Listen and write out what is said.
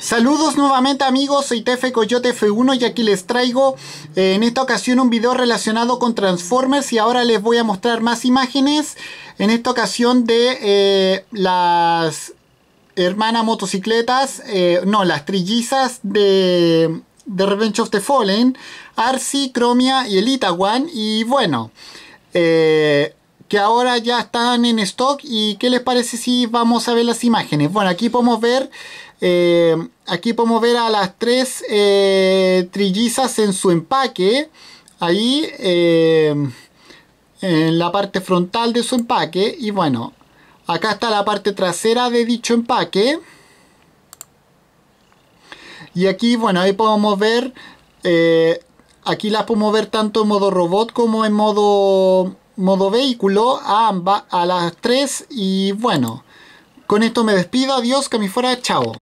Saludos nuevamente amigos, soy Tefe Coyote F1 y aquí les traigo eh, en esta ocasión un video relacionado con Transformers y ahora les voy a mostrar más imágenes en esta ocasión de eh, las hermanas motocicletas, eh, no, las trillizas de, Revenge of the Fallen, Arcee, Chromia y Elita One y bueno que ahora ya están en stock y qué les parece si vamos a ver las imágenes bueno aquí podemos ver eh, aquí podemos ver a las tres eh, trillizas en su empaque ahí eh, en la parte frontal de su empaque y bueno acá está la parte trasera de dicho empaque y aquí bueno ahí podemos ver aquí las podemos ver tanto en modo robot como en modo modo vehículo a a las 3 y bueno, con esto me despido, adiós, que mi fuera, chao.